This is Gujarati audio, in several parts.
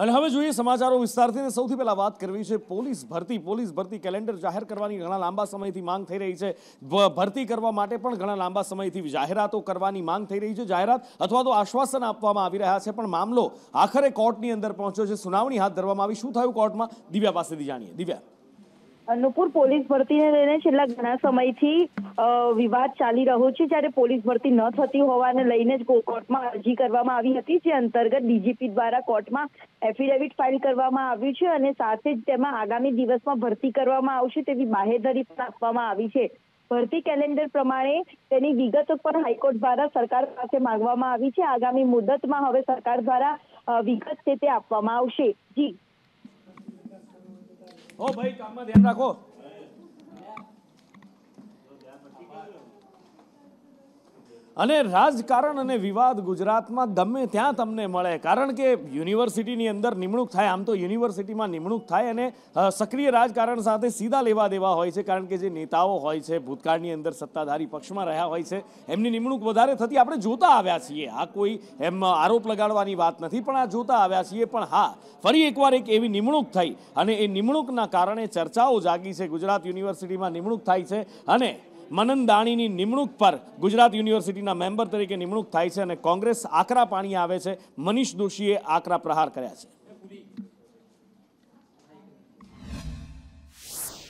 અને હવે જોઈએ સમાચારો વિસ્તારથી સૌથી પહેલા વાત કરવી છે પોલીસ ભરતી પોલીસ ભરતી કેલેન્ડર જાહેર કરવાની ઘણા લાંબા સમયથી માંગ થઈ રહી છે ભરતી કરવા માટે પણ ઘણા લાંબા સમયથી જાહેરાતો કરવાની માંગ થઈ રહી છે જાહેરાત અથવા તો આશ્વાસન આપવામાં આવી રહ્યા છે પણ મામલો આખરે કોર્ટની અંદર પહોંચ્યો છે સુનાવણી હાથ ધરવામાં આવી શું થયું કોર્ટમાં દિવ્યા પાસેથી જાણીએ દિવ્યા અનુપુર પોલીસ ભરતીને લઈને છેલ્લા ઘણા સમયથી વિવાદ ચાલી રહ્યો છે જ્યારે પોલીસ ભરતી ન થતી હોવાને લઈને જ કોર્ટમાં અરજી કરવામાં આવી હતી જે અંતર્ગત ડીજીપી દ્વારા કોર્ટમાં એફિડેવિટ ફાઇલ કરવામાં આવ્યું છે અને સાથે જ તેમાં આગામી દિવસમાં ભરતી કરવામાં આવશે તેવી બાહેધરી પણ આપવામાં આવી છે ભરતી કેલેન્ડર પ્રમાણે તેની વિગત પણ હાઈકોર્ટ દ્વારા સરકાર પાસે માંગવામાં આવી છે આગામી મુદતમાં હવે સરકાર દ્વારા વિગત છે તે આપવામાં આવશે જી ઓ ભાઈ કામમાં ધ્યાન રાખો અને રાજકારણ અને વિવાદ ગુજરાતમાં ગમે ત્યાં તમને મળે કારણ કે યુનિવર્સિટીની અંદર નિમણૂક થાય આમ તો યુનિવર્સિટીમાં નિમણૂક થાય અને સક્રિય રાજકારણ સાથે સીધા લેવા દેવા હોય છે કારણ કે જે નેતાઓ હોય છે ભૂતકાળની અંદર સત્તાધારી પક્ષમાં રહ્યા હોય છે એમની નિમણૂક વધારે થતી આપણે જોતા આવ્યા છીએ આ કોઈ એમ આરોપ લગાડવાની વાત નથી પણ આ જોતા આવ્યા છીએ પણ હા ફરી એકવાર એક એવી નિમણૂક થઈ અને એ નિમણૂકના કારણે ચર્ચાઓ જાગી છે ગુજરાત યુનિવર્સિટીમાં નિમણૂક થાય છે અને મનન દાણીની નિમણૂક પર ગુજરાત યુનિવર્સિટીના મેમ્બર તરીકે નિમણૂક થાય છે અને કોંગ્રેસ આકરા પાણી આવે છે મનીષ દોશીએ આકરા પ્રહાર કર્યા છે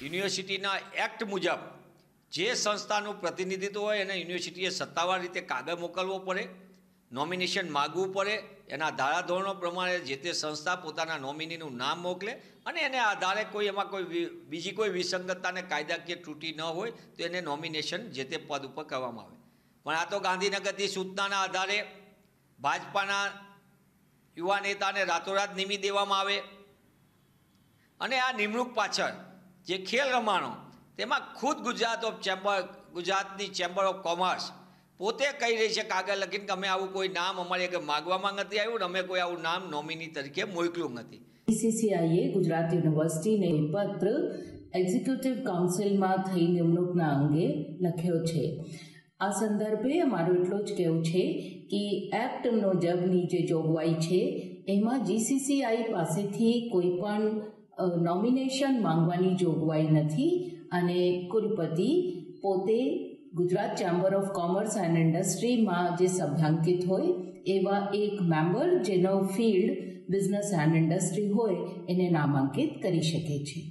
યુનિવર્સિટીના એક્ટ મુજબ જે સંસ્થાનું પ્રતિનિધિત્વ હોય એને યુનિવર્સિટીએ સત્તાવાર રીતે કાગળ મોકલવો પડે નોમિનેશન માગવું પડે એના ધારાધોરણો પ્રમાણે જે તે સંસ્થા પોતાના નોમિનીનું નામ મોકલે અને એને આધારે કોઈ એમાં કોઈ બીજી કોઈ વિસંગતતાને કાયદાકીય તૂટી ન હોય તો એને નોમિનેશન જે તે પદ ઉપર કરવામાં આવે પણ આ તો ગાંધીનગરથી સૂચનાના આધારે ભાજપાના યુવા નેતાને રાતોરાત નિમી દેવામાં આવે અને આ નિમણૂક પાછળ જે ખેલ રમાણો તેમાં ખુદ ગુજરાત ઓફ ચેમ્બર ગુજરાતની ચેમ્બર ઓફ કોમર્સ પોતે કહી રહી છે કાગળ લખીને કે અમે આવું કોઈ નામ અમારે કે માગવામાં નથી આવ્યું ને અમે કોઈ આવું નામ નોમિની તરીકે મોકલ્યું નથી બીસીસીઆઈએ ગુજરાત યુનિવર્સિટીને પત્ર એક્ઝિક્યુટિવ કાઉન્સિલમાં થઈ નિમણૂકના અંગે લખ્યો છે આ સંદર્ભે અમારું એટલો જ કહેવું છે કે એક્ટનો જબની જે જોગવાઈ છે એમાં જીસીસીઆઈ પાસેથી કોઈ પણ નોમિનેશન માંગવાની જોગવાઈ નથી અને કુલપતિ પોતે Gujarat chamber of commerce and ઇન્ડસ્ટ્રીમાં જે સભ્યાંકિત હોય એવા એક મેમ્બર જેનો ફિલ્ડ બિઝનેસ એન્ડ ઇન્ડસ્ટ્રી હોય એને નામાંકિત કરી શકે છે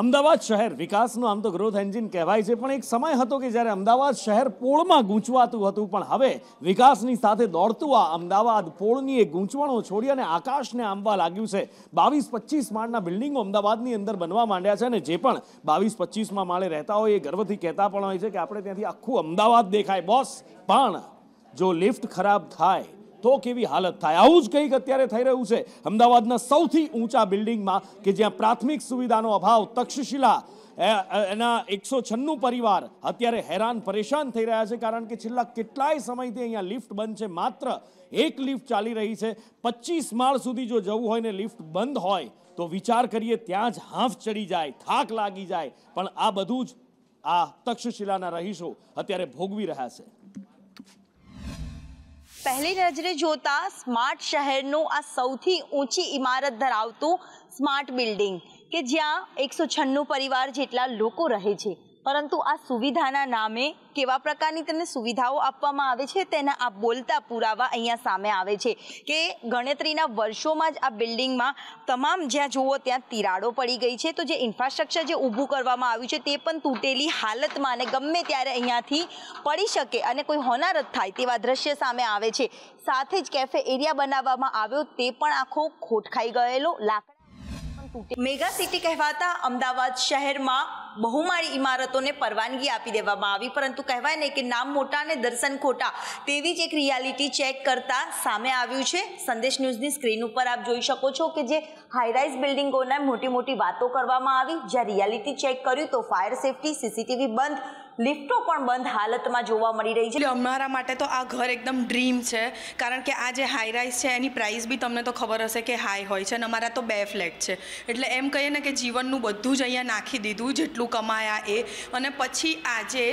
અમદાવાદ શહેર વિકાસનું આમ તો ગ્રોથ એન્જિન કહેવાય છે પણ એક સમય હતો કે જ્યારે અમદાવાદ શહેર પોળમાં ગૂંચવાતું હતું પણ હવે વિકાસની સાથે દોડતું આ અમદાવાદ પોળની એ ગૂંચવણો છોડી અને આકાશને આંબવા લાગ્યું છે બાવીસ પચીસ માળના બિલ્ડિંગો અમદાવાદની અંદર બનવા માંડ્યા છે અને જે પણ બાવીસ પચીસમાં માળે રહેતા હોય એ ગર્વથી કહેતા પણ હોય છે કે આપણે ત્યાંથી આખું અમદાવાદ દેખાય બોસ પણ જો લિફ્ટ ખરાબ થાય તો કેવી હાલત થાય આવું જ કંઈક અત્યારે થઈ રહ્યું છે અમદાવાદના સૌથી ઊંચા બિલ્ડિંગમાં કે જ્યાં પ્રાથમિક સુવિધાનો અભાવ તક્ષશિલા એના એકસો છન્નું પરિવાર અત્યારે હેરાન પરેશાન થઈ રહ્યા છે કારણ કે છેલ્લા કેટલાય સમયથી અહીંયા લિફ્ટ બંધ છે માત્ર એક લિફ્ટ ચાલી રહી છે પચીસ માળ સુધી જો જવું હોય ને લિફ્ટ બંધ હોય તો વિચાર કરીએ ત્યાં જ હાંફ ચડી જાય થાક લાગી જાય પણ આ બધું જ આ તક્ષશિલાના રહીશો અત્યારે ભોગવી રહ્યા છે પહેલી નજરે જોતા સ્માર્ટ શહેરનું આ સૌથી ઊંચી ઇમારત ધરાવતું સ્માર્ટ બિલ્ડિંગ કે જ્યાં એકસો છન્નું પરિવાર જેટલા લોકો રહે છે પરંતુ આ સુવિધાના નામે કેવા પ્રકારની તેમને સુવિધાઓ આપવામાં આવે છે તેના આ બોલતા પુરાવા અહીંયા સામે આવે છે કે ગણતરીના વર્ષોમાં જ આ બિલ્ડિંગમાં તમામ જ્યાં જુઓ ત્યાં તિરાડો પડી ગઈ છે તો જે ઇન્ફ્રાસ્ટ્રક્ચર જે ઊભું કરવામાં આવ્યું છે તે પણ તૂટેલી હાલતમાં અને ગમે ત્યારે અહીંયાથી પડી શકે અને કોઈ હોનારત થાય તેવા દ્રશ્ય સામે આવે છે સાથે જ કેફે એરિયા બનાવવામાં આવ્યો તે પણ આખો ખોટખાઈ ગયેલો લાકડા મેગા સિટી કહેવાતા અમદાવાદ શહેરમાં બહુમાળી ઇમારતોને પરવાનગી આપી દેવામાં આવી પરંતુ કહેવાય ને કે નામ મોટા અને દર્શન ખોટા તેવી જ એક રિયાલિટી ચેક કરતા સામે આવ્યું છે સંદેશ ન્યૂઝની સ્ક્રીન ઉપર આપ જોઈ શકો છો કે જે હાઈરાઇઝ બિલ્ડિંગોના મોટી મોટી વાતો કરવામાં આવી જ્યાં રિયાલિટી ચેક કર્યું તો ફાયર સેફટી સીસીટીવી બંધ લિફ્ટો પણ બંધ હાલતમાં જોવા મળી રહી છે અમારા માટે તો આ ઘર એકદમ ડ્રીમ છે કારણ કે આ જે હાઈરાઇઝ છે એની પ્રાઇસ બી તમને તો ખબર હશે કે હાઈ હોય છે અને અમારા તો બે ફ્લેટ છે એટલે એમ કહીએ ને કે જીવનનું બધું જ અહીંયા નાખી દીધું જેટલું કેટલું કમાયા એ અને પછી આજે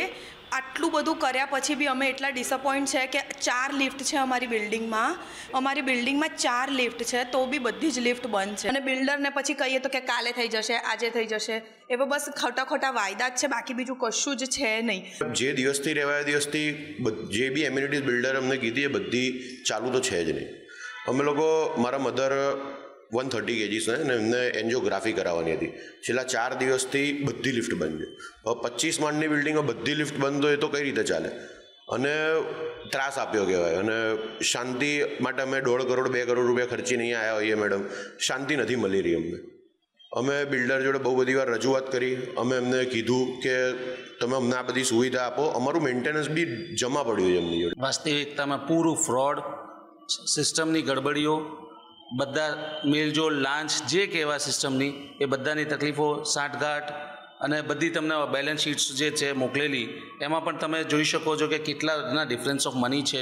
આટલું બધું કર્યા પછી બી અમે એટલા ડિસઅપોઇન્ટ છે કે ચાર લિફ્ટ છે અમારી બિલ્ડિંગમાં અમારી બિલ્ડિંગમાં ચાર લિફ્ટ છે તો બી બધી જ લિફ્ટ બંધ છે અને બિલ્ડરને પછી કહીએ તો કે કાલે થઈ જશે આજે થઈ જશે એવા બસ ખોટા ખોટા વાયદા જ છે બાકી બીજું કશું જ છે નહીં જે દિવસથી રહેવાય દિવસથી જે બી એમ્યુનિટીઝ બિલ્ડર અમને કીધી એ બધી ચાલુ તો છે જ નહીં અમે લોકો મારા મધર વન થર્ટી કેજીસના અને એમને એન્જિયોગ્રાફી કરાવવાની હતી છેલ્લા ચાર દિવસથી બધી લિફ્ટ બંધ છે હવે પચીસ માળની બિલ્ડિંગમાં બધી લિફ્ટ બંધ હોય તો કઈ રીતે ચાલે અને ત્રાસ આપ્યો કહેવાય અને શાંતિ માટે અમે દોઢ કરોડ બે કરોડ રૂપિયા ખર્ચી નહીં આવ્યા હોઈએ મેડમ શાંતિ નથી મળી રહી અમને અમે બિલ્ડર જોડે બહુ બધી વાર રજૂઆત કરી અમે એમને કીધું કે તમે અમને આ બધી સુવિધા આપો અમારું મેન્ટેનન્સ બી જમા પડ્યું છે એમની જોડે વાસ્તવિકતામાં પૂરું ફ્રોડ સિસ્ટમની ગડબડીઓ બધા મેલજોલ લાંચ જે કહેવા સિસ્ટમની એ બધાની તકલીફો સાંઠગાંઠ અને બધી તમને બેલેન્સ શીટ્સ જે છે મોકલેલી એમાં પણ તમે જોઈ શકો છો કે કેટલાના ડિફરન્સ ઓફ મની છે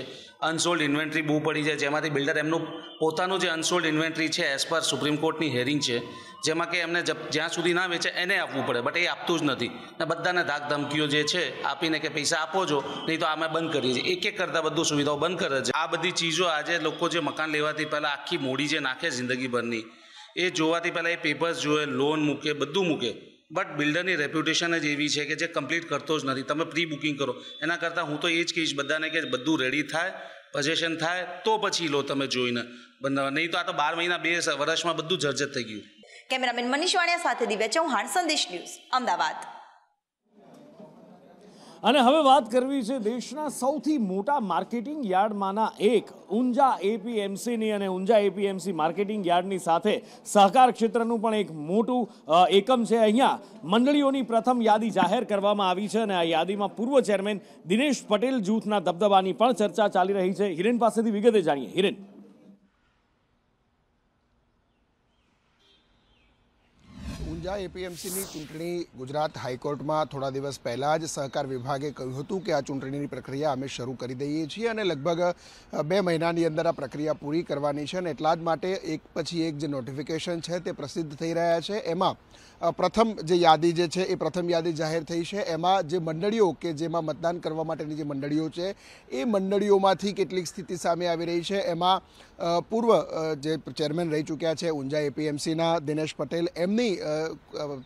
અનસોલ્ડ ઇન્વેન્ટરી બહુ પડી જાય જેમાંથી બિલ્ડર એમનું પોતાનું જે અનસોલ્ડ ઇન્વેન્ટરી છે એઝ પર સુપ્રીમ કોર્ટની હેરિંગ છે જેમાં કે એમને જ્યાં સુધી ના વેચે એને આપવું પડે બટ એ આપતું જ નથી ને બધાને ધાક ધમકીઓ જે છે આપીને કે પૈસા આપો છો નહીં તો અમે બંધ કરીએ છીએ એક એક કરતાં બધું સુવિધાઓ બંધ કરે છે આ બધી ચીજો આજે લોકો જે મકાન લેવાથી પહેલાં આખી મોડી જે નાખે જિંદગીભરની એ જોવાથી પહેલાં એ પેપર્સ જોવે લોન મૂકે બધું મૂકે બટ બિલ્ડરની રેપ્યુટેશન જ એવી છે કે જે કમ્પ્લીટ કરતો જ નથી તમે પ્રી બુકિંગ કરો એના કરતાં હું તો એ જ કહીશ બધાને કે બધું રેડી થાય પજેશન થાય તો પછી લો તમે જોઈને બંધ નહીં તો આ તો બાર મહિના બે વર્ષમાં બધું જર્જત થઈ ગયું કેમેરામેન મનીષ વાણિયા સાથે દિવ્યા ચૌહાણ સંદેશ ન્યૂઝ અમદાવાદ અને હવે વાત કરવી છે દેશના સૌથી મોટા માર્કેટિંગ યાર્ડમાંના એક ઊંઝા એપીએમસીની અને ઊંઝા એપીએમસી માર્કેટિંગ યાર્ડની સાથે સહકાર ક્ષેત્રનું પણ એક મોટું એકમ છે અહીંયા મંડળીઓની પ્રથમ યાદી જાહેર કરવામાં આવી છે અને આ યાદીમાં પૂર્વ ચેરમેન દિનેશ પટેલ જૂથના દબદબાની પણ ચર્ચા ચાલી રહી છે હિરેન પાસેથી વિગતે જાણીએ હિરેન ઊંઝા એપીએમસીની ચૂંટણી ગુજરાત હાઈકોર્ટમાં થોડા દિવસ પહેલાં જ સહકાર વિભાગે કહ્યું હતું કે આ ચૂંટણીની પ્રક્રિયા અમે શરૂ કરી દઈએ છીએ અને લગભગ બે મહિનાની અંદર આ પ્રક્રિયા પૂરી કરવાની છે અને એટલા જ માટે એક પછી એક જે નોટિફિકેશન છે તે પ્રસિદ્ધ થઈ રહ્યા છે એમાં પ્રથમ જે યાદી જે છે એ પ્રથમ યાદી જાહેર થઈ છે એમાં જે મંડળીઓ કે જેમાં મતદાન કરવા માટેની જે મંડળીઓ છે એ મંડળીઓમાંથી કેટલીક સ્થિતિ સામે આવી રહી છે એમાં પૂર્વ જે ચેરમેન રહી ચૂક્યા છે ઊંઝા એપીએમસીના દિનેશ પટેલ એમની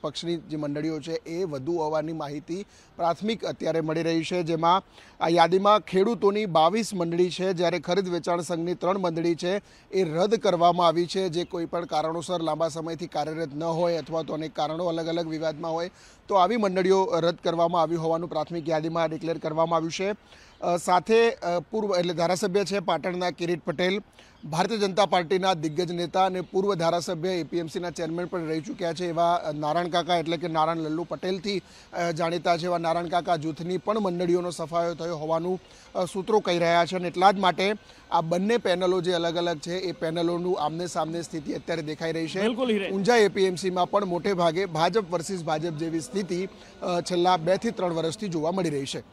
પક્ષની જે મંડળીઓ છે એ વધુ હોવાની માહિતી પ્રાથમિક અત્યારે મળી રહી છે જેમાં આ યાદીમાં ખેડૂતોની બાવીસ મંડળી છે જ્યારે ખરીદ વેચાણ સંઘની ત્રણ મંડળી છે એ રદ કરવામાં આવી છે જે કોઈપણ કારણોસર લાંબા સમયથી કાર્યરત ન હોય અથવા તો અનેક કારણો અલગ અલગ વિવાદમાં હોય તો આવી મંડળીઓ રદ કરવામાં આવી હોવાનું પ્રાથમિક યાદીમાં ડિક્લેર કરવામાં આવ્યું છે સાથે પૂર્વ એટલે ધારાસભ્ય છે પાટણના કિરીટ પટેલ ભારતીય જનતા પાર્ટીના દિગ્ગજ નેતા અને પૂર્વ ધારાસભ્ય એપીએમસીના ચેરમેન પણ રહી ચૂક્યા છે એવા નારાયણ કાકા એટલે કે નારાયણ લલ્લુ પટેલથી જાણીતા છે એવા નારાયણ કાકા જૂથની પણ મંડળીઓનો સફાયો થયો હોવાનું સૂત્રો કહી રહ્યા છે અને એટલા જ માટે આ બંને પેનલો જે અલગ અલગ છે એ પેનલોનું આમને સામને સ્થિતિ અત્યારે દેખાઈ રહી છે ઊંઝા એપીએમસીમાં પણ મોટે ભાગે ભાજપ વર્સિસ ભાજપ જેવી સ્થિતિ છેલ્લા બેથી ત્રણ વર્ષથી જોવા મળી રહી છે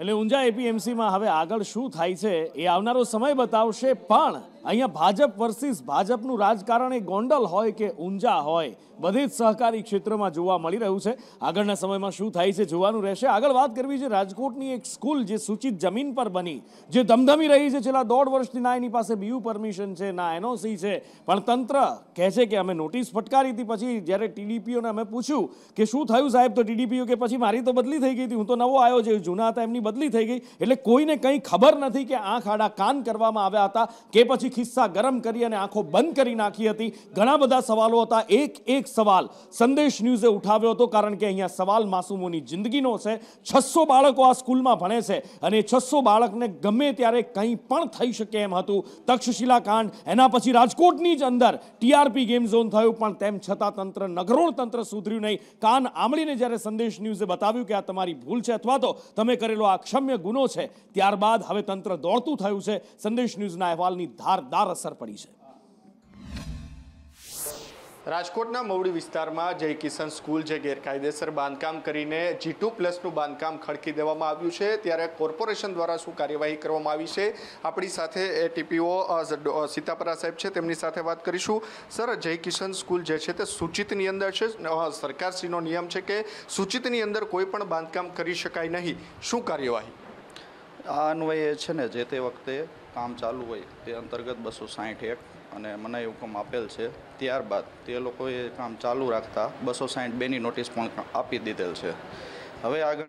એટલે ઊંઝા એપીએમસીમાં હવે આગળ શું થાય છે એ આવનારો સમય બતાવશે પણ અહીંયા ભાજપ વર્સિસ ભાજપનું રાજકારણ એ ગોંડલ હોય કે ઊંઝા હોય બધે જ સહકારી ક્ષેત્રમાં જોવા મળી રહ્યું છે આગળના સમયમાં શું થાય છે જોવાનું રહેશે આગળ વાત કરવી છે રાજકોટની એક સ્કૂલ જે સૂચિત જમીન પર બની જે ધમધમી રહી છે છેલ્લા દોઢ વર્ષથી ના એની પાસે બીયુ પરમિશન છે ના એનઓસી છે પણ તંત્ર કહે છે કે અમે નોટિસ ફટકારી હતી પછી જ્યારે ટીડીપીઓને અમે પૂછ્યું કે શું થયું સાહેબ તો ટીડીપીઓ કે પછી મારી તો બદલી થઈ ગઈ હતી હું તો નવો આવ્યો છે જૂના હતા એમની બદલી થઈ ગઈ એટલે કોઈને કંઈ ખબર નથી કે આંખ આડા કાન કરવામાં આવ્યા હતા કે પછી કોઈ ખિસ્સા ગરમ કરી અને આંખો બંધ કરી નાખી હતી ઘણા બધા સવાલો હતા એક એક સવાલ સંદેશ ન્યૂઝે ઉઠાવ્યો હતો કારણ કે અહીંયા સવાલ માસુમોની જિંદગીનો છે છસો બાળકો આ સ્કૂલમાં ભણે છે અને છસો બાળકને ગમે ત્યારે કંઈ પણ થઈ શકે એમ હતું તક્ષશિલા કાંડ એના પછી રાજકોટની જ અંદર ટીઆરપી ગેમ ઝોન થયું પણ તેમ છતાં તંત્ર નગરોળ તંત્ર સુધર્યું નહીં કાન આંબળીને જ્યારે સંદેશ ન્યૂઝે બતાવ્યું કે આ તમારી ભૂલ છે અથવા તો તમે કરેલો આ ક્ષમ્ય ગુનો છે ત્યારબાદ હવે તંત્ર દોડતું થયું છે સંદેશ ન્યૂઝના અહેવાલની ધાર જોરદારદાર અસર પડી છે રાજકોટના મવડી વિસ્તારમાં જય કિશન સ્કૂલ જે ગેરકાયદેસર બાંધકામ કરીને જી ટુ પ્લસનું બાંધકામ ખડકી દેવામાં આવ્યું છે ત્યારે કોર્પોરેશન દ્વારા શું કાર્યવાહી કરવામાં આવી છે આપણી સાથે ટીપીઓ સીતાપરા સાહેબ છે તેમની સાથે વાત કરીશું સર જય કિશન સ્કૂલ જે છે તે સૂચિતની અંદર છે સરકારશ્રીનો નિયમ છે કે સૂચિતની અંદર કોઈ પણ બાંધકામ કરી શકાય નહીં શું કાર્યવાહી આ અન્વયે છે ને જે તે વખતે કામ ચાલુ હોય તે અંતર્ગત બસો સાહીઠ એક અને મનાઈ હુકમ આપેલ છે ત્યારબાદ તે લોકોએ કામ ચાલુ રાખતા બસો સાહીઠ બેની નોટિસ પણ આપી દીધેલ છે હવે આગળ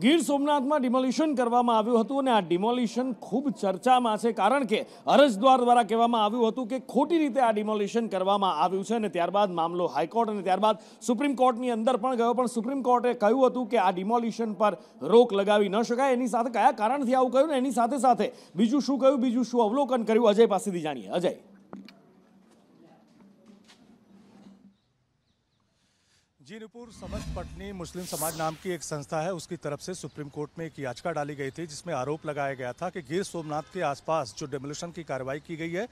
ગીર સોમનાથમાં ડિમોલિશન કરવામાં આવ્યું હતું અને આ ડિમોલિશન ખૂબ ચર્ચામાં છે કારણ કે અરજદ્વાર દ્વારા કહેવામાં આવ્યું હતું કે ખોટી રીતે આ ડિમોલિશન કરવામાં આવ્યું છે અને ત્યારબાદ મામલો હાઈકોર્ટ અને ત્યારબાદ સુપ્રીમ કોર્ટની અંદર પણ ગયો પણ સુપ્રીમ કોર્ટે કહ્યું હતું કે આ ડિમોલિશન પર રોક લગાવી ન શકાય એની સાથે કયા કારણથી આવું કહ્યું ને એની સાથે સાથે બીજું શું કહ્યું બીજું શું અવલોકન કર્યું અજય પાસેથી જાણીએ અજય जीनपुर समझ पटनी मुस्लिम समाज नाम की एक संस्था है उसकी तरफ से सुप्रीम कोर्ट में एक याचिका डाली गई थी जिसमें आरोप लगाया गया था कि गिर सोमनाथ के आसपास जो डेमोलिशन की कार्रवाई की गई है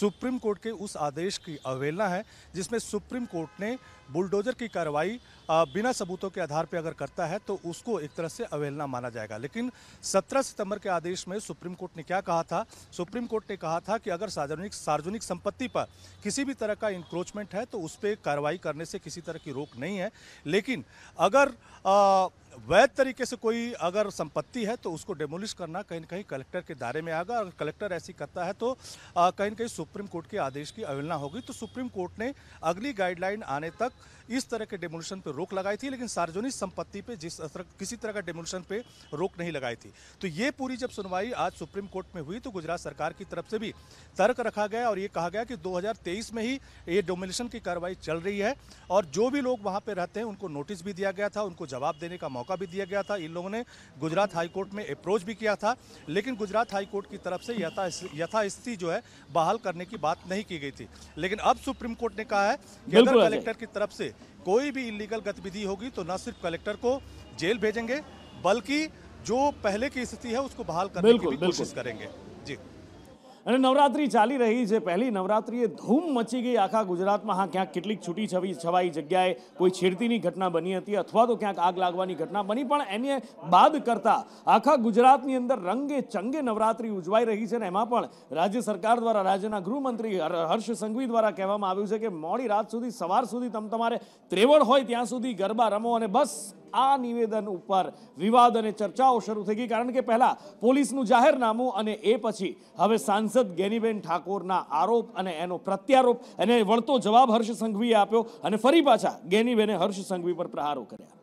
सुप्रीम कोर्ट के उस आदेश की अवहेलना है जिसमें सुप्रीम कोर्ट ने बुलडोजर की कार्रवाई बिना सबूतों के आधार पर अगर करता है तो उसको एक तरह से अवहेलना माना जाएगा लेकिन 17 सितंबर के आदेश में सुप्रीम कोर्ट ने क्या कहा था सुप्रीम कोर्ट ने कहा था कि अगर सार्वजनिक सार्वजनिक संपत्ति पर किसी भी तरह का इंक्रोचमेंट है तो उस पर कार्रवाई करने से किसी तरह की रोक नहीं है लेकिन अगर आ, वैध तरीके से कोई अगर संपत्ति है तो उसको डेमोलिश करना कहीं ना कहीं कलेक्टर के दायरे में आएगा अगर कलेक्टर ऐसी करता है तो कहीं ना कहीं सुप्रीम कोर्ट के आदेश की अवहेलना होगी तो सुप्रीम कोर्ट ने अगली गाइडलाइन आने तक इस तरह के डेमोलिशन पर रोक लगाई थी लेकिन सार्वजनिक संपत्ति पे जिस तरह किसी तरह का डेमोलिशन पे रोक नहीं लगाई थी तो ये पूरी जब सुनवाई आज सुप्रीम कोर्ट में हुई तो गुजरात सरकार की तरफ से भी तर्क रखा गया और ये कहा गया कि 2023 में ही ये डोमोलिशन की कार्रवाई चल रही है और जो भी लोग वहाँ पर रहते हैं उनको नोटिस भी दिया गया था उनको जवाब देने का मौका मौका भी दिया गया था इन लोगों ने गुजरात हाईकोर्ट में अप्रोच भी किया था लेकिन गुजरात हाईकोर्ट की तरफ से यथास्थिति जो है बहाल करने की बात नहीं की गई थी लेकिन अब सुप्रीम कोर्ट ने कहा है कि अगर कलेक्टर की तरफ से कोई भी इलीगल गतिविधि होगी तो न सिर्फ कलेक्टर को जेल भेजेंगे बल्कि जो पहले की स्थिति है उसको बहाल करने की कोशिश करेंगे અને નવરાત્રી ચાલી રહી છે પહેલી નવરાત્રિએ ધૂમ મચી ગઈ આખા ગુજરાતમાં હા ક્યાંક કેટલીક છૂટી છવી છવાઈ જગ્યાએ કોઈ છેડતીની ઘટના બની હતી અથવા તો ક્યાંક આગ લાગવાની ઘટના બની પણ એને બાદ કરતાં આખા ગુજરાતની અંદર રંગે ચંગે નવરાત્રી ઉજવાઈ રહી છે અને એમાં પણ રાજ્ય સરકાર દ્વારા રાજ્યના ગૃહમંત્રી હર્ષ સંઘવી દ્વારા કહેવામાં આવ્યું છે કે મોડી રાત સુધી સવાર સુધી તમ તમારે ત્રેવળ હોય ત્યાં સુધી ગરબા રમો અને બસ આ નિવેદન ઉપર વિવાદ અને ચર્ચાઓ શરૂ થઈ ગઈ કારણ કે પહેલા પોલીસનું જાહેરનામું અને એ પછી હવે સાંસદ ગેનીબેન ઠાકોરના આરોપ અને એનો પ્રત્યારોપ એને વળતો જવાબ હર્ષ સંઘવીએ આપ્યો અને ફરી પાછા ગેનીબેને હર્ષ સંઘવી પર પ્રહારો કર્યા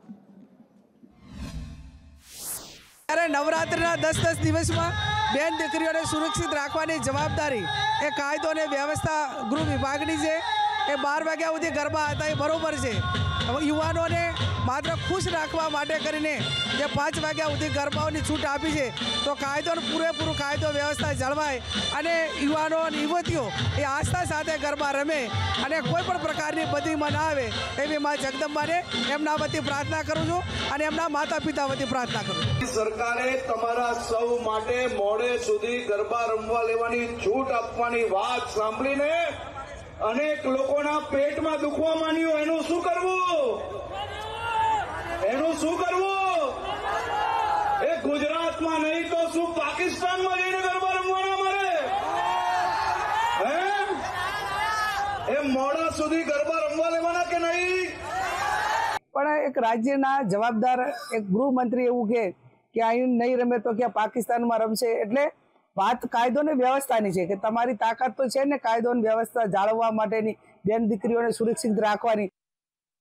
ત્યારે નવરાત્રિના દસ દસ દિવસમાં બેન દીકરીઓને સુરક્ષિત રાખવાની જવાબદારી એ કાયદો અને વ્યવસ્થા ગૃહ વિભાગની છે એ બાર વાગ્યા સુધી ગરબા હતા એ બરાબર છે યુવાનોને માત્ર ખુશ રાખવા માટે કરીને જે પાંચ વાગ્યા સુધી ગરબાઓની છૂટ આપી છે તો કાયદોને પૂરેપૂરું કાયદો વ્યવસ્થા જળવાય અને યુવાનો અને યુવતીઓ એ આસ્થા સાથે ગરબા રમે અને કોઈ પણ પ્રકારની બદીમાં ના આવે એવી મા જગદંબાને એમના વતી પ્રાર્થના કરું છું અને એમના માતા પિતા વતી પ્રાર્થના કરું છું સરકારે તમારા સૌ માટે મોડે સુધી ગરબા રમવા લેવાની છૂટ આપવાની વાત સાંભળીને અનેક લોકોના પેટમાં દુખવા માંડ્યું એનું શું કરવું એનું શું કરવું એ ગુજરાતમાં નહીં તો શું પાકિસ્તાનમાં જઈને ગરબા રમવાના મારે હે એ મોડા સુધી ગરબા રમવા લેવાના કે નહીં પણ એક રાજ્યના જવાબદાર એક ગૃહમંત્રી એવું કે અહીં નહીં રમે તો ક્યાં પાકિસ્તાનમાં રમશે એટલે વાત કાયદો ને વ્યવસ્થાની છે કે તમારી તાકાત તો છે ને કાયદો ને વ્યવસ્થા જાળવવા માટેની બેન દીકરીઓને સુરક્ષિત રાખવાની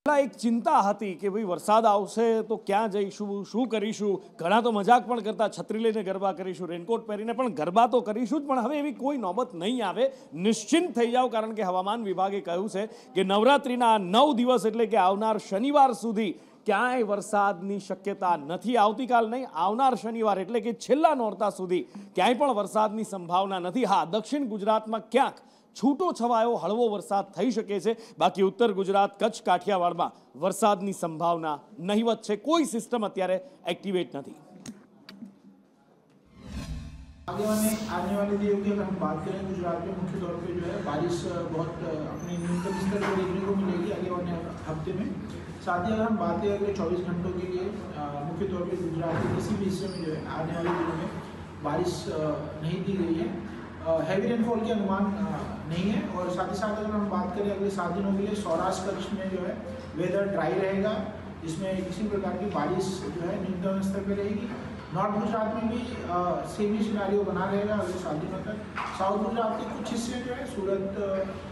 એક ચિંતા હતી કે ભાઈ વરસાદ આવશે તો ક્યાં જઈશું શું કરીશું ઘણા તો મજાક પણ કરતા છત્રી લઈને ગરબા કરીશું રેનકોટ પહેરીને પણ ગરબા તો કરીશું જ પણ હવે એવી કોઈ નોબત નહીં આવે નિશ્ચિંત થઈ જાઓ કારણ કે હવામાન વિભાગે કહ્યું છે કે નવરાત્રિના નવ દિવસ એટલે કે આવનાર શનિવાર સુધી કાઈ વરસાદની શક્યતા નથી આવતીકાલ નહીં આવનાર શનિવાર એટલે કે છેલ્લા નોરતા સુધી ક્યાંય પણ વરસાદની સંભાવના નથી હા દક્ષિણ ગુજરાતમાં ક્યાંક છૂટો છવાયો હળવો વરસાદ થઈ શકે છે બાકી ઉત્તર ગુજરાત કચ્છ કાઠિયાવાડમાં વરસાદની સંભાવના નહીવત છે કોઈ સિસ્ટમ અત્યારે એક્ટિવેટ નથી આગામી આર્ન્યુઅલી જે ઉકેન વાત કરીએ ગુજરાત કે મુખ્ય तौर पे जो है बारिश बहुत अपनी न्यूनतम स्तर દેખરેખને ملے گی આગે આવના હપ્તેમાં साथ ही अगर हम बात करें अगले चौबीस घंटों के लिए मुख्य तौर पर गुजरात के किसी भी हिस्से में जो है आने वाले दिनों में बारिश नहीं दी गई है हैवी रेनफॉल के अनुमान नहीं है और साथ ही साथ अगर हम बात करें अगले सात दिनों के लिए सौराष्ट्र कच्छ में जो है वेदर ड्राई रहेगा इसमें किसी प्रकार की बारिश जो है न्यूनतम स्तर पर रहेगी नॉर्थ गुजरात में भी सेम ही सिनारियो बना रहेगा अगले सात दिनों तक साउथ गुजरात के कुछ हिस्से जो है सूरत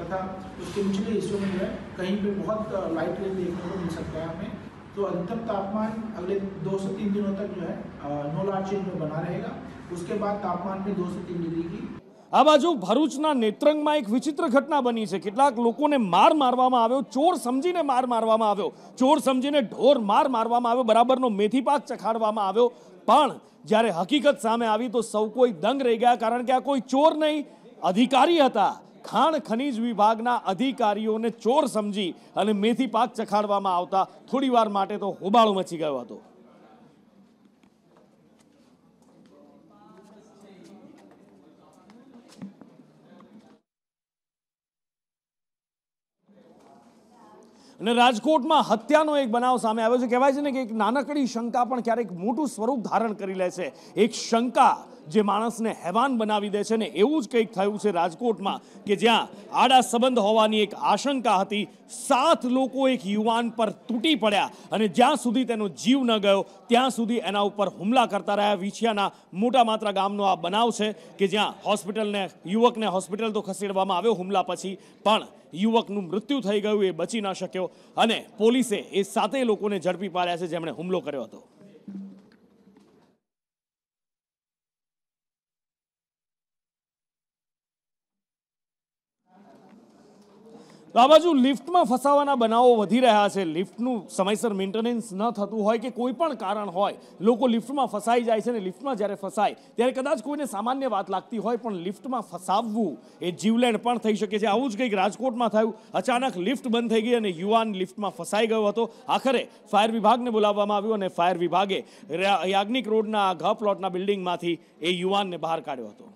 तथा उसके निचले हिस्सों में जो है कहीं पे बहुत लाइट रेन देखने को मिल सकता है हमें तो अधिकतम तापमान अगले दो से तीन दिनों तक जो है नो लार्ज चेंज में बना रहेगा उसके बाद तापमान में दो से तीन डिग्री की આ બાજુ ભરૂચના નેત્રંગમાં એક વિચિત્ર ઘટના બની છે કેટલાક લોકોને માર મારવામાં આવ્યો ચોર સમજીને માર મારવામાં આવ્યો ચોર સમજીને ઢોર માર મારવામાં આવ્યો બરાબરનો મેથી પાક ચખાડવામાં આવ્યો પણ જ્યારે હકીકત સામે આવી તો સૌ કોઈ દંગ રહી ગયા કારણ કે આ કોઈ ચોર નહીં અધિકારી હતા ખાણ ખનીજ વિભાગના અધિકારીઓને ચોર સમજી અને મેથી પાક ચખાડવામાં આવતા થોડી વાર માટે તો હોબાળો મચી ગયો હતો અને રાજકોટમાં હત્યાનો એક બનાવ સામે આવ્યો છે કહેવાય છે ને કે એક નાનકડી શંકા પણ ક્યારેક મોટું સ્વરૂપ ધારણ કરી લે છે એક શંકા જે માણસને હેવાન બનાવી દે છે ને એવું જ કંઈક થયું છે રાજકોટમાં કે જ્યાં આડા સંબંધ હોવાની એક આશંકા હતી સાત લોકો એક યુવાન પર તૂટી પડ્યા અને જ્યાં સુધી તેનો જીવ ન ગયો ત્યાં સુધી એના ઉપર હુમલા કરતા રહ્યા વિછિયાના મોટા માત્રા ગામનો આ બનાવ છે કે જ્યાં હોસ્પિટલને યુવકને હોસ્પિટલ તો ખસેડવામાં આવ્યો હુમલા પછી પણ યુવકનું મૃત્યુ થઈ ગયું એ બચી ન શક્યો અને પોલીસે એ સાતે લોકોને ઝડપી પાડ્યા છે જેમણે હુમલો કર્યો હતો તો આ બાજુ લિફ્ટમાં ફસાવાના બનાવો વધી રહ્યા છે લિફ્ટનું સમયસર મેન્ટેનન્સ ન થતું હોય કે કોઈ પણ કારણ હોય લોકો લિફ્ટમાં ફસાઈ જાય છે અને લિફ્ટમાં જ્યારે ફસાય ત્યારે કદાચ કોઈને સામાન્ય વાત લાગતી હોય પણ લિફ્ટમાં ફસાવવું એ જીવલેણ પણ થઈ શકે છે આવું જ કંઈક રાજકોટમાં થયું અચાનક લિફ્ટ બંધ થઈ ગઈ અને યુવાન લિફ્ટમાં ફસાઈ ગયો હતો આખરે ફાયર વિભાગને બોલાવવામાં આવ્યો અને ફાયર વિભાગે યાજ્ઞિક રોડના ઘ પ્લોટના બિલ્ડિંગમાંથી એ યુવાનને બહાર કાઢ્યો હતો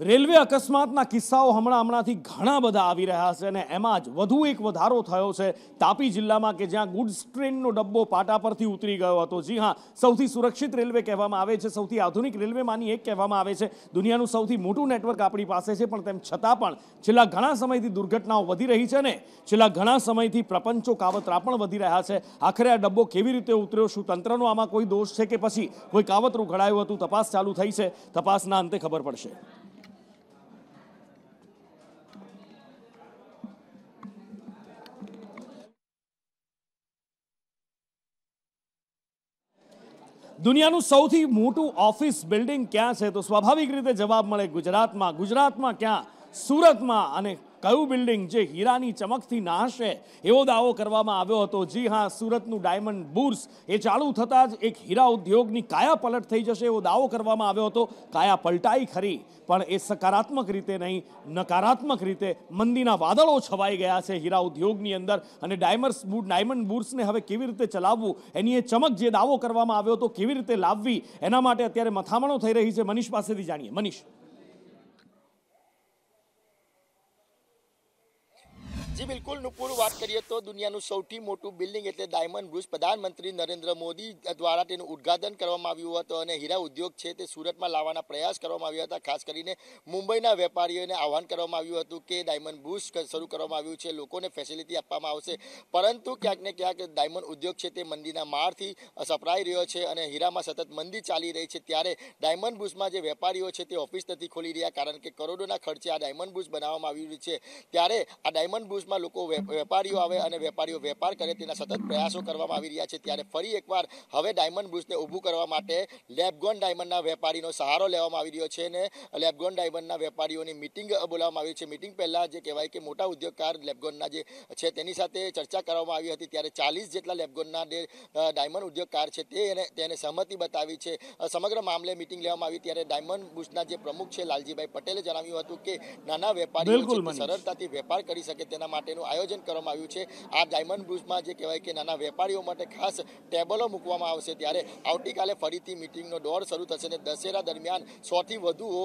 રેલવે અકસ્માતના કિસ્સાઓ હમણાં હમણાંથી ઘણા બધા આવી રહ્યા છે અને એમાં જ વધુ એક વધારો થયો છે તાપી જિલ્લામાં કે જ્યાં ગુડ્સ ટ્રેનનો ડબ્બો પાટા પરથી ઉતરી ગયો હતો જી હા સૌથી સુરક્ષિત રેલવે કહેવામાં આવે છે સૌથી આધુનિક રેલવેમાંની એક કહેવામાં આવે છે દુનિયાનું સૌથી મોટું નેટવર્ક આપણી પાસે છે પણ તેમ છતાં પણ છેલ્લા ઘણા સમયથી દુર્ઘટનાઓ વધી રહી છે ને છેલ્લા ઘણા સમયથી પ્રપંચો કાવતરા પણ વધી રહ્યા છે આખરે આ ડબ્બો કેવી રીતે ઉતર્યો શું તંત્રનો આમાં કોઈ દોષ છે કે પછી કોઈ કાવતરું ઘડાયું હતું તપાસ ચાલુ થઈ છે તપાસના અંતે ખબર પડશે દુનિયાનું સૌથી મોટું ઓફિસ બિલ્ડિંગ ક્યાં છે તો સ્વાભાવિક રીતે જવાબ મળે ગુજરાતમાં ગુજરાતમાં ક્યાં સુરતમાં અને કયું બિલ્ડિંગ જે હીરાની ચમકથી નાશે એવો દાવો કરવામાં આવ્યો હતો જી હા સુરતનું ડાયમંડ બુર્સ એ ચાલુ થતાં જ એક હીરા ઉદ્યોગની કાયા પલટ થઈ જશે એવો દાવો કરવામાં આવ્યો હતો કાયા પલટાઈ ખરી પણ એ સકારાત્મક રીતે નહીં નકારાત્મક રીતે મંદીના વાદળો છવાઈ ગયા છે હીરા ઉદ્યોગની અંદર અને ડાયમંડ ડાયમંડ બુર્સને હવે કેવી રીતે ચલાવવું એની એ ચમક જે દાવો કરવામાં આવ્યો હતો કેવી રીતે લાવવી એના માટે અત્યારે મથામણો થઈ રહી છે મનીષ પાસેથી જાણીએ મનીષ જી બિલકુલ નુપુર વાત કરીએ તો દુનિયાનું સૌથી મોટું બિલ્ડિંગ એટલે ડાયમંડ બ્રુસ પ્રધાનમંત્રી નરેન્દ્ર મોદી દ્વારા તેનું ઉદઘાટન કરવામાં આવ્યું હતું અને હીરા ઉદ્યોગ છે તે સુરતમાં લાવવાના પ્રયાસ કરવામાં આવ્યા હતા ખાસ કરીને મુંબઈના વેપારીઓને આહવાન કરવામાં આવ્યું હતું કે ડાયમંડ બ્રુસ શરૂ કરવામાં આવ્યું છે લોકોને ફેસિલિટી આપવામાં આવશે પરંતુ ક્યાંક ને ક્યાંક ડાયમંડ ઉદ્યોગ છે તે મંદીના મારથી સપરાઈ રહ્યો છે અને હીરામાં સતત મંદી ચાલી રહી છે ત્યારે ડાયમંડ બ્રુસમાં જે વેપારીઓ છે તે ઓફિસ નથી ખોલી રહ્યા કારણ કે કરોડોના ખર્ચે આ ડાયમંડ બ્રુસ બનાવવામાં આવ્યું છે ત્યારે આ ડાયમંડ બ્રુસ ગુજરાતમાં લોકો વેપારીઓ આવે અને વેપારીઓ વેપાર કરે તેના સતત પ્રયાસો કરવામાં આવી રહ્યા છે ત્યારે ફરી એકવાર હવે ડાયમંડ બ્રુસને ઊભું કરવા માટે લેબગોન ડાયમંડના વેપારીનો સહારો લેવામાં આવી રહ્યો છે અને લેબગોન ડાયમંડના વેપારીઓની મિટિંગ બોલાવવામાં આવી છે મિટિંગ પહેલાં જે કહેવાય કે મોટા ઉદ્યોગકાર લેબગોનના જે છે તેની સાથે ચર્ચા કરવામાં આવી હતી ત્યારે ચાલીસ જેટલા લેબગોનના ડાયમંડ ઉદ્યોગકાર છે તે એને તેને સહમતિ બતાવી છે સમગ્ર મામલે મિટિંગ લેવામાં આવી ત્યારે ડાયમંડ બુસના જે પ્રમુખ છે લાલજીભાઈ પટેલે જણાવ્યું હતું કે નાના વેપારીઓ સરળતાથી વેપાર કરી શકે તેના માટેનું આયોજન કરવામાં આવ્યું છે આ ડાયમંડ બ્રુઝમાં જે કહેવાય કે નાના વેપારીઓ માટે ખાસ ટેબલો મૂકવામાં આવશે ત્યારે આવતીકાલે ફરીથી મિટિંગનો દોર શરૂ થશે અને દશેરા દરમિયાન સોથી વધુઓ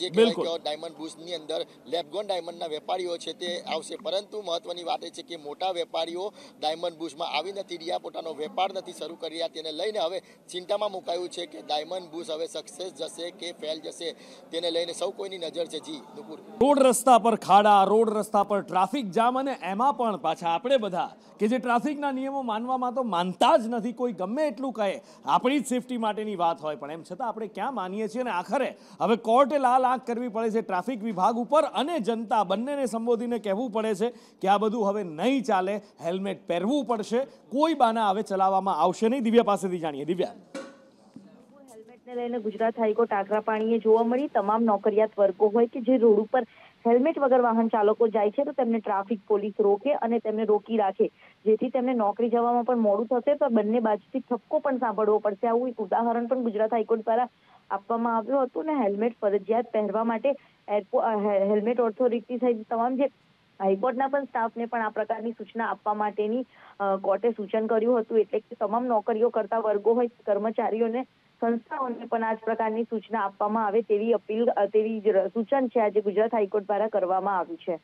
જે કહેવાય કે ડાયમંડ બ્રુઝની અંદર લેબગોન ડાયમંડના વેપારીઓ છે તે આવશે પરંતુ મહત્વની વાત એ છે કે મોટા વેપારીઓ ડાયમંડ બુશમાં આવી નથી રહ્યા પોતાનો વેપાર નથી શરૂ કરી રહ્યા તેને લઈને હવે ચિંતામાં મુકાયું છે કે ડાયમંડ બુશ હવે સક્સેસ જશે કે ફેલ જશે તેને લઈને સૌ કોઈની નજર છે જી નુપુર રોડ રસ્તા પર ખાડા રોડ રસ્તા પર ટ્રાફિક જામ અને એમાં પણ પાછા આપણે બધા કે જે ટ્રાફિકના નિયમો માનવામાં તો માનતા જ નથી કોઈ ગમે એટલું કહે આપણી જ સેફટી માટેની વાત હોય પણ એમ છતાં આપણે ક્યાં માનીએ છીએ અને આખરે હવે કોર્ટે લાલ આંખ કરવી પડે છે ટ્રાફિક વિભાગ ઉપર અને જનતા બંનેને સંબોધીને કહેવું પડે છે કે આ બધું હવે નહીં ચાલે હેલ્મેટ પહેરવું પડશે કોઈ બાના હવે ચલાવવામાં આવશે નહીં દિવ્યા પાસેથી જાણીએ દિવ્યા લઈને ગુજરાત હાઈકોર્ટ આકરા પાણીએ જોવા મળી તમામ નોકરિયાત વર્ગો હોય કે જે રોડ ઉપર હેલ્મેટ વગર વાહન ચાલકો જાય છે તો તેમને ટ્રાફિક પોલીસ રોકે અને તેમને રોકી રાખે જેથી તેમને નોકરી જવામાં પણ મોડું થશે તો બંને બાજુથી ઠપકો પણ સાંભળવો પડશે આવું એક ઉદાહરણ પણ ગુજરાત હાઈકોર્ટ દ્વારા આપવામાં આવ્યું હતું ને હેલ્મેટ ફરજિયાત પહેરવા માટે હેલ્મેટ ઓથોરિટી સહિત તમામ જે હાઈકોર્ટના પણ સ્ટાફને પણ આ પ્રકારની સૂચના આપવા માટેની કોર્ટે સૂચન કર્યું હતું એટલે કે તમામ નોકરીઓ કરતા વર્ગો હોય કર્મચારીઓને સંસ્થાઓને પણ આ જ પ્રકારની સૂચના આપવામાં આવે તેવી અપીલ તેવી સૂચન છે આજે ગુજરાત હાઈકોર્ટ દ્વારા કરવામાં આવ્યું છે